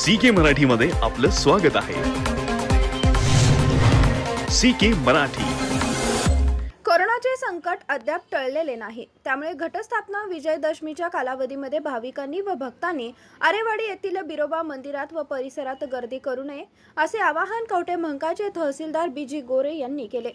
C के मध्ये आपलं स्वागत आहे सी के मराठी कोरोनाचे संकट अद्याप टळलेले नाही त्यामुळे घटस्थापना विजयदशमीच्या कालावधीमध्ये भाविकांनी व भक्तांनी आरेवाडी येथील बिरोबा मंदिरात व परिसरात गर्दी करू नये असे आवाहन कवटे महंकाचे तहसीलदार बीजी गोरे यांनी केले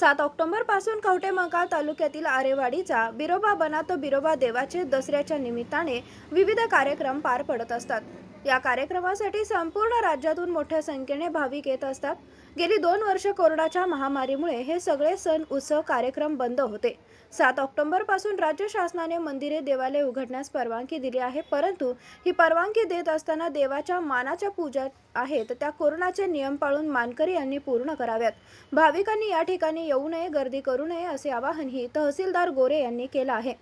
सात ऑक्टोबर पासून कवटेमंका तालुक्यातील आरेवाडीचा बिरोबा बनात बिरोबा देवाचे दसऱ्याच्या निमित्ताने विविध कार्यक्रम पार पडत असतात या कार्यक्रमासाठी संपूर्ण राज्यातून मोठ्या संख्येने भाविक येत असतात गेली दोन वर्ष कोरोनाच्या महामारीमुळे हे सगळे सण उत्सव कार्यक्रम बंद होते सात ऑक्टोबर पासून राज्य शासनाने मंदिरे देवालय उघडण्यास परवानगी दिली आहे परंतु ही परवानगी देत असताना देवाच्या मानाच्या पूजा आहेत त्या कोरोनाचे नियम पाळून मानकरी यांनी पूर्ण कराव्यात भाविकांनी या ठिकाणी येऊ नये गर्दी करू नये असे आवाहनही तहसीलदार गोरे यांनी केलं आहे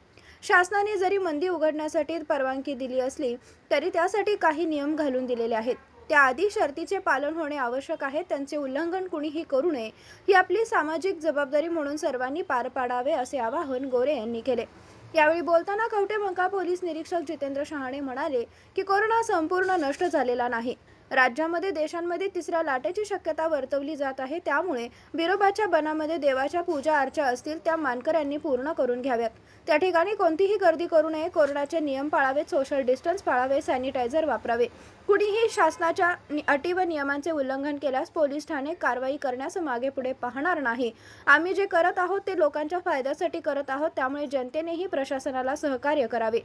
शासनाने जरी मंदी उघडण्यासाठी परवानगी दिली असली तरी त्यासाठी काही नियम घालून दिलेले आहेत त्या त्याआधी शर्तीचे पालन होणे आवश्यक आहे त्यांचे उल्लंघन कुणीही करू नये ही आपली सामाजिक जबाबदारी म्हणून सर्वांनी पार पाडावे असे आवाहन गोरे यांनी केले यावेळी बोलताना बंका पोलीस निरीक्षक जितेंद्र शहाणे म्हणाले की कोरोना संपूर्ण नष्ट झालेला नाही राज्यामध्ये देशांमध्ये तिसऱ्या लाटेची शक्यता वर्तवली जात आहे त्यामुळे बिरोबाच्या बनामध्ये देवाच्या पूजा अर्चा असतील त्या मानकऱ्यांनी पूर्ण करून घ्याव्यात त्या ठिकाणी कोणतीही गर्दी करू नये कोरोनाचे नियम पाळावे सोशल डिस्टन्स पाळावे सॅनिटायझर वापरावे कुणीही शासनाच्या अटी व नियमांचे उल्लंघन केल्यास पोलीस ठाणे कारवाई करण्यास मागे पुढे पाहणार नाही आम्ही जे करत आहोत ते लोकांच्या फायद्यासाठी करत आहोत त्यामुळे जनतेनेही प्रशासनाला सहकार्य करावे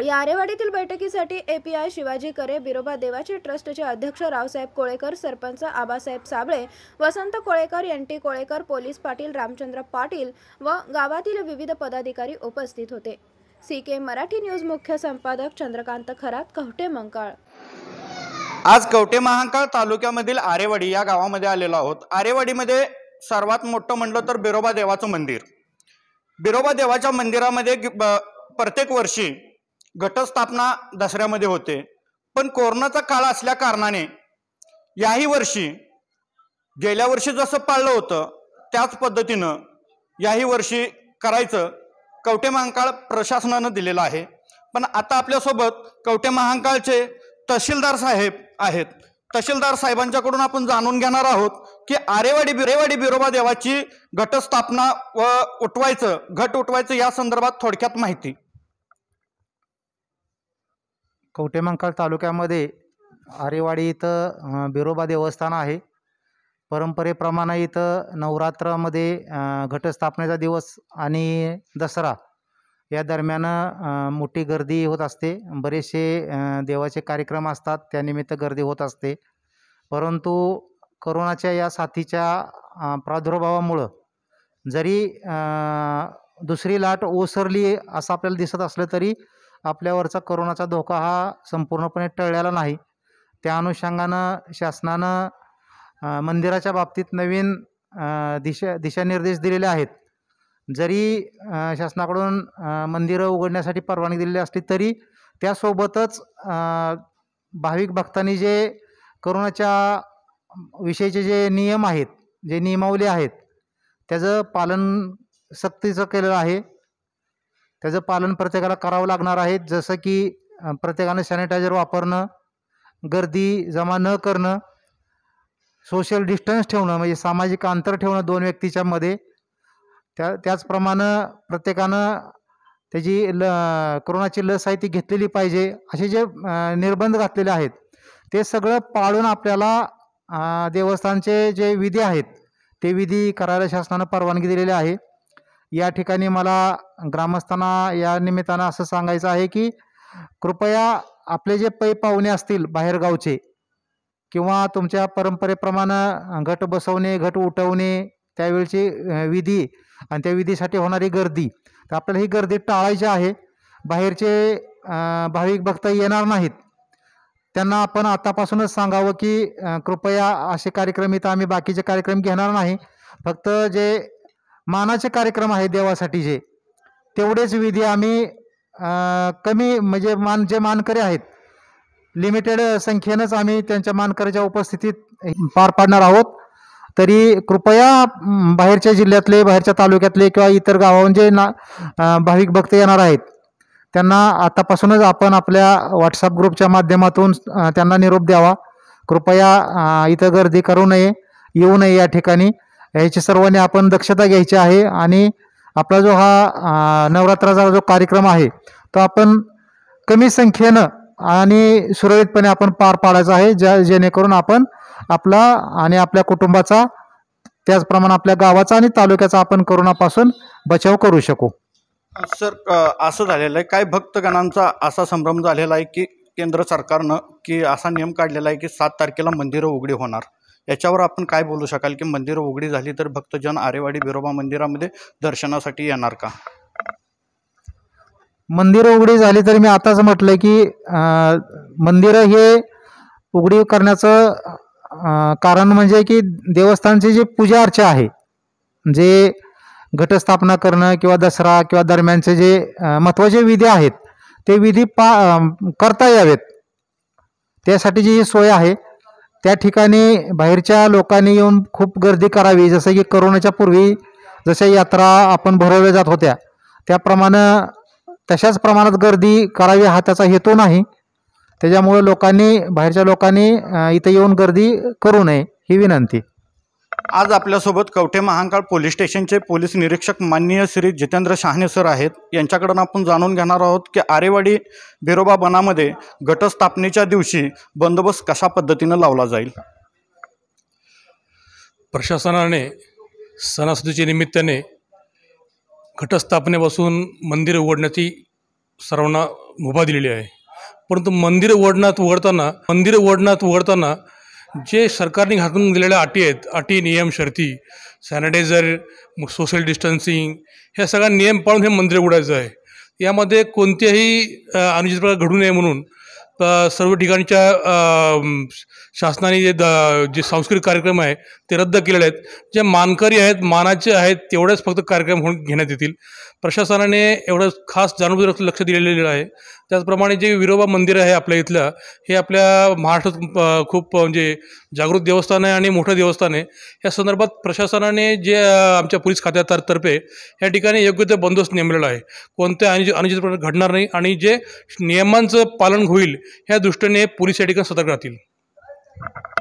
यारेवाडीतील बैठकीसाठी एपीआय शिवाजी करे बिरोबा देवाचे ट्रस्टचे अध्यक्ष Raosaheb Kolekar sarpanch Abasaheb Sable Vasant Kolekar N T Kolekar police Patil Ramchandra Patil व गावातील विविध पदाधिकारी उपस्थित होते सी के मराठी न्यूज मुख्य संपादक चंद्रकांत खरात कवटे मंकाळ आज कवटे महांकाळ तालुक्यामधील आरेवाडी या गावामध्ये आलेलो आहोत आरेवाडीमध्ये सर्वात मोठं म्हणलं तर बिरोबा देवाचं मंदिर बिरोबा देवाच्या मंदिरामध्ये प्रत्येक वर्षी घटस्थापना दसऱ्यामध्ये होते पण कोरोनाचा काळ असल्या कारणाने याही वर्षी गेल्या वर्षी जसं पाळलं होतं त्याच पद्धतीनं याही वर्षी करायचं कवटे महांकाळ प्रशासनानं दिलेलं आहे पण आता आपल्यासोबत कवटे महांकाळचे तहसीलदार साहेब आहेत तहसीलदार साहेबांच्याकडून आपण जाणून घेणार आहोत की आरेवाडी बिरेवाडी बिरोबा देवाची घटस्थापना व उठवायचं घट उठवायचं या संदर्भात थोडक्यात माहिती कवठेमंकाळ तालुक्यामध्ये आरेवाडी इथं बिरोबा देवस्थान आहे परंपरेप्रमाणे इथं नवरात्रामध्ये घटस्थापनेचा दिवस आणि दसरा या दरम्यान मोठी गर्दी होत असते बरेचसे देवाचे कार्यक्रम असतात त्यानिमित्त गर्दी होत असते परंतु करोनाच्या या साथीच्या प्रादुर्भावामुळं जरी दुसरी लाट ओसरली असं आपल्याला दिसत असलं तरी आपल्यावरचा करोनाचा धोका हा संपूर्णपणे टळलेला नाही त्या अनुषंगानं शासनानं मंदिराच्या बाबतीत नवीन दिशा दिशानिर्देश दिलेले आहेत जरी शासनाकडून मंदिरं उघडण्यासाठी परवानगी दिलेली असली तरी त्यासोबतच भाविक भक्तांनी जे करोनाच्या विषयीचे जे नियम आहेत जे नियमावली आहेत त्याचं पालन सक्तीचं केलेलं आहे त्याचं पालन प्रत्येकाला करावं लागणार आहे जसं की प्रत्येकानं सॅनिटायझर वापरणं गर्दी जमा न करणं सोशल डिस्टन्स ठेवणं म्हणजे सामाजिक अंतर ठेवणं दोन व्यक्तीच्यामध्ये त्या त्याचप्रमाणे प्रत्येकानं त्याची ल कोरोनाची लस आहे ती घेतलेली पाहिजे असे जे निर्बंध घातलेले आहेत ते सगळं पाळून आपल्याला देवस्थानचे जे विधी आहेत ते विधी करायला शासनानं परवानगी दिलेली आहे या ठिकाणी मला ग्रामस्थांना या निमित्तानं असं सांगायचं आहे की कृपया आपले जे पै पाहुणे असतील बाहेरगावचे किंवा तुमच्या परंपरेप्रमाणे घट बसवणे घट उठवणे त्यावेळची विधी आणि त्या विधीसाठी होणारी गर्दी तर आपल्याला ही गर्दी टाळायची आहे बाहेरचे भाविक भक्त येणार नाहीत त्यांना आपण आतापासूनच सांगावं की कृपया असे कार्यक्रम इथं आम्ही बाकीचे कार्यक्रम घेणार नाही फक्त जे मानाचे कार्यक्रम आहे देवासाठी जे तेवढेच विधी आम्ही कमी म्हणजे मान जे मानकरी आहेत लिमिटेड संख्येनंच आम्ही त्यांच्या मानकऱ्याच्या उपस्थितीत पार पाडणार आहोत तरी कृपया बाहेरच्या जिल्ह्यातले बाहेरच्या तालुक्यातले किंवा इतर गावाहून जे ना भाविक भक्त येणार आहेत त्यांना आतापासूनच आपण आपल्या व्हॉट्सअप ग्रुपच्या माध्यमातून त्यांना निरोप द्यावा कृपया इथं गर्दी करू नये येऊ नये या ठिकाणी याची सर्वांनी आपण दक्षता घ्यायची आहे आणि आपला जो हा नवरात्राचा जो कार्यक्रम आहे तो आपण कमी संख्येनं आणि सुरळीतपणे आपण पार पाडायचा आहे ज्या जेणेकरून आपण आपला आणि आपल्या कुटुंबाचा त्याचप्रमाणे आपल्या गावाचा आणि तालुक्याचा आपण करोनापासून बचाव करू शकू सर असं झालेलं आहे काय भक्तगणांचा असा संभ्रम झालेला आहे की केंद्र सरकारनं की असा नियम काढलेला आहे की सात तारखेला मंदिरं उघडी होणार याच्यावर आपण काय बोलू शकाल की मंदिर उघडी झाली तर भक्तजन आरेवाडी बिरोबा मंदिरामध्ये दर्शनासाठी येणार का मंदिर उघडी झाली तर मी आताच म्हटलं की मंदिरं हे उघडी करण्याचं कारण म्हणजे की देवस्थानची जी पूजा अर्चा आहे जे घटस्थापना करणं किंवा दसरा किंवा दरम्यानचे जे महत्वाचे विधी आहेत ते विधी पा करता यावेत त्यासाठी जी सोय आहे त्या ठिकाणी बाहेरच्या लोकांनी येऊन खूप गर्दी करावी जसं की करोनाच्या पूर्वी जशा यात्रा आपण भरवल्या जात होत्या त्याप्रमाणे तशाच प्रमाणात गर्दी करावी हा त्याचा हेतू नाही त्याच्यामुळे लोकांनी बाहेरच्या लोकांनी इथे येऊन गर्दी करू नये ही विनंती आज आपल्यासोबत कवठे महांकाळ पोलीस स्टेशनचे पोलीस निरीक्षक माननीय श्री जितेंद्र शहाणे सर आहेत यांच्याकडून आपण जाणून घेणार आहोत की आरेवाडी बिरोबा बनामध्ये गटस्थापनेच्या दिवशी बंदोबस्त कशा पद्धतीनं लावला जाईल प्रशासनाने सणासुदीच्या निमित्ताने घटस्थापनेपासून मंदिर उघडण्याची सर्वांना मुभा दिलेली आहे परंतु मंदिर ओढण्यात उघडताना मंदिर ओढण्यात उघडताना जे सरकारने घातून दिलेल्या अटी आहेत अटी नियम शर्ती सॅनिटायझर सोशल डिस्टन्सिंग ह्या सगळ्या नियम पाळून हे मंदिर उडायचं आहे यामध्ये कोणतेही अनुचित प्रकार घडू नये म्हणून सर्व ठिकाणच्या शासनाने जे द जे सांस्कृतिक कार्यक्रम आहे ते रद्द केलेले आहेत जे मानकरी आहेत मानाचे आहेत तेवढेच फक्त कार्यक्रम होऊन घेण्यात येतील प्रशासनाने एवढं खास जाणून लक्ष दिलेलं आहे त्याचप्रमाणे जे विरोबा मंदिर आहे आपल्या इथलं हे आपल्या महाराष्ट्रात खूप म्हणजे जागृत देवस्थान आहे आणि मोठं देवस्थान आहे या संदर्भात प्रशासनाने जे आमच्या पोलीस खात्यातर्फे या ठिकाणी योग्य ते बंदोबस्त नेमलेला आहे कोणते आणि अनुचित घडणार नाही आणि जे नियमांचं पालन होईल ह्या दृष्टीने पोलीस या ठिकाणी सतर्क राहतील